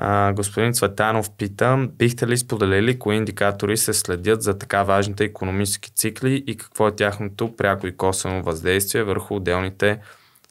А, господин Цветанов пита: бихте ли споделили кои индикатори се следят за така важните економически цикли и какво е тяхното пряко и косвено въздействие върху отделните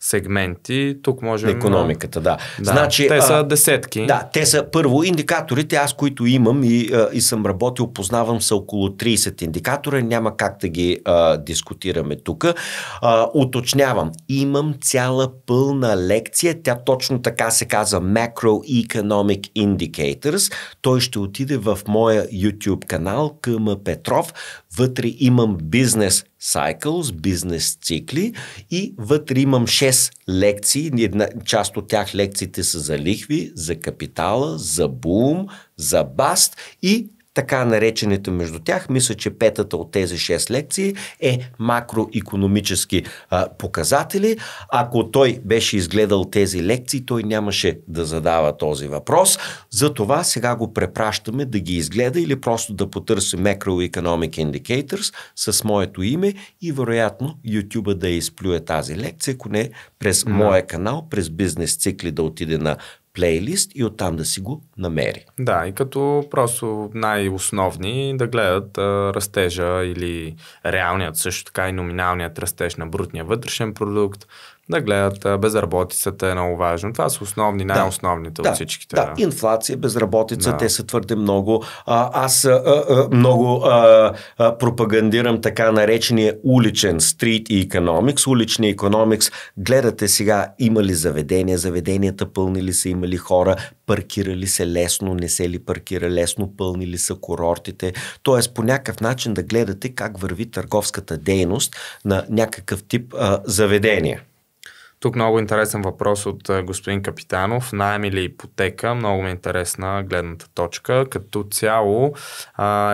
сегменти. Тук можем... Економиката, да. да значи, те а, са десетки. Да, те са първо индикаторите, аз които имам и, а, и съм работил, познавам са около 30 индикатора, няма как да ги а, дискутираме тук. Оточнявам, уточнявам, имам цяла пълна лекция, тя точно така се казва Macroeconomic Indicators. Той ще отиде в моя YouTube канал Къма Петров. Вътре имам бизнес cycles, бизнес цикли и вътре имам 6 лекции. Една, част от тях лекциите са за лихви, за капитала, за бум, за баст и така наречените между тях. Мисля, че петата от тези 6 лекции е макроекономически а, показатели. Ако той беше изгледал тези лекции, той нямаше да задава този въпрос. Затова сега го препращаме да ги изгледа или просто да потърси Macroeconomic Indicators с моето име и вероятно YouTube да изплюе тази лекция, ако не през моя канал, през бизнес цикли да отиде на плейлист и оттам да си го намери. Да, и като просто най-основни да гледат а, растежа или реалният също така и номиналният растеж на брутния вътрешен продукт, да гледат безработицата е много важно. Това са основни, най-основните да, от всичките. Да, инфлация, безработица, да. те са твърде много. А, аз а, а, много а, а, пропагандирам така наречения уличен стрит и економикс. Уличния економикс, гледате сега има ли заведения, заведенията пълни ли са, има ли хора, паркирали се лесно, не се ли паркира лесно, пълни ли са курортите. Тоест по някакъв начин да гледате как върви търговската дейност на някакъв тип а, заведения. Тук много интересен въпрос от е, господин Капитанов. Найем или ипотека? Много ми е интересна гледната точка. Като цяло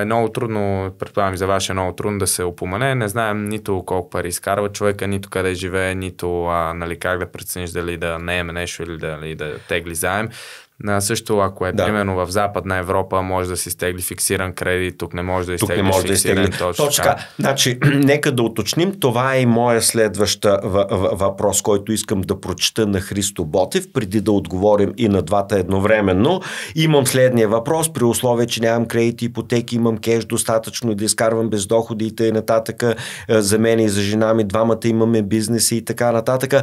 е много трудно, предполагам за вас е много трудно да се опомене. Не знаем нито колко пари изкарва човека, нито къде живее, нито а, нали, как да прецениш дали да нееме нещо или дали да тегли заем. На също, ако е да. примерно в Западна Европа, може да си стегли фиксиран кредит, тук не може да изтегли може фиксиран да изтегли. точно. Точка. Значи, нека да уточним, това е и моя следваща въпрос, който искам да прочета на Христо Ботев, преди да отговорим и на двата едновременно. Имам следния въпрос, при условие, че нямам кредити, ипотеки, имам кеш достатъчно и да изкарвам без доходи и нататък. Е, за мен и за жена ми двамата имаме бизнеси и така нататък.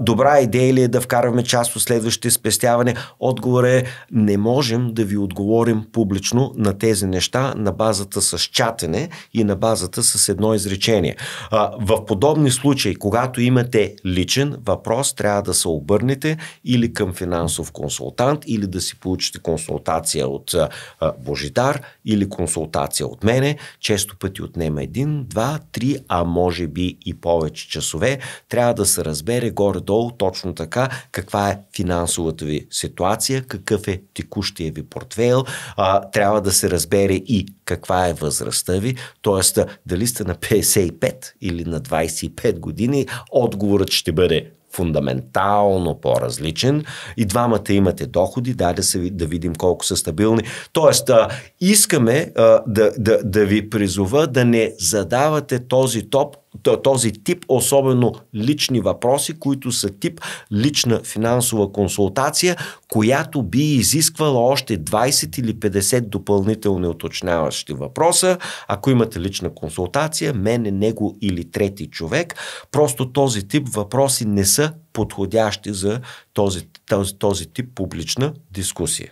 Добра идея ли е да вкарваме част от следващите спестяване? От отговор е не можем да ви отговорим публично на тези неща на базата с чатене и на базата с едно изречение. А, в подобни случаи, когато имате личен въпрос, трябва да се обърнете или към финансов консултант, или да си получите консултация от а, Божидар, или консултация от мене. Често пъти отнема един, два, три, а може би и повече часове. Трябва да се разбере горе-долу точно така каква е финансовата ви ситуация информация, какъв е текущия ви портфейл, а, трябва да се разбере и каква е възрастта ви, т.е. дали сте на 55 или на 25 години, отговорът ще бъде фундаментално по-различен. И двамата имате доходи, даде се да видим колко са стабилни. Тоест, а, искаме а, да, да, да ви призова да не задавате този топ този тип, особено лични въпроси, които са тип лична финансова консултация, която би изисквала още 20 или 50 допълнителни уточняващи въпроса. Ако имате лична консултация, мене, него или трети човек, просто този тип въпроси не са подходящи за този, този, този тип публична дискусия.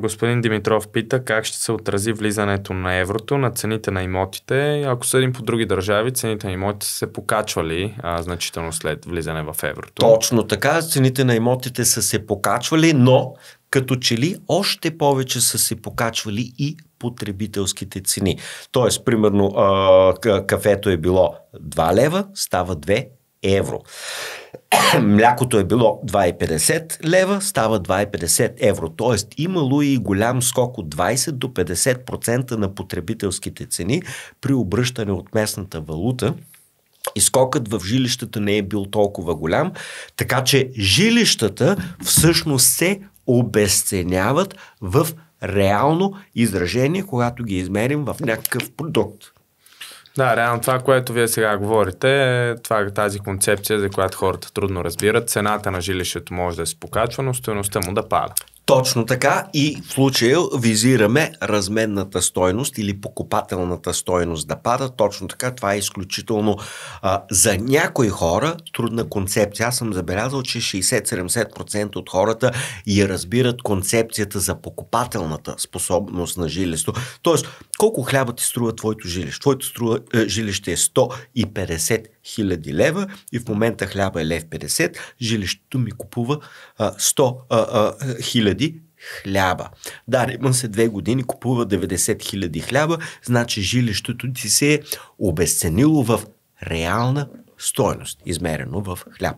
Господин Димитров пита как ще се отрази влизането на еврото на цените на имотите. Ако съдим по други държави, цените на имотите са се покачвали а, значително след влизане в еврото. Точно така, цените на имотите са се покачвали, но като че ли още повече са се покачвали и потребителските цени. Тоест, примерно, а, кафето е било 2 лева, става 2 евро. Млякото е било 2,50 лева, става 2,50 евро. Тоест имало и голям скок от 20 до 50% на потребителските цени при обръщане от местната валута и скокът в жилищата не е бил толкова голям, така че жилищата всъщност се обесценяват в реално изражение, когато ги измерим в някакъв продукт. Да, реално това, което вие сега говорите, е това, тази концепция, за която хората трудно разбират. Цената на жилището може да се покачва, но стоеността му да пада. Точно така и в случая визираме разменната стойност или покупателната стойност да пада. Точно така, това е изключително а, за някои хора трудна концепция. Аз съм забелязал, че 60-70% от хората я разбират концепцията за покупателната способност на жилището. Тоест, колко хляба ти струва твоето жилище? Твоето струва, е, жилище е 150 хиляди лева и в момента хляба е лев 50, жилището ми купува а, 100 а, а, хиляди хляба. Дариман се две години купува 90 хиляди хляба, значи жилището ти се е обесценило в реална стойност, измерено в хляб.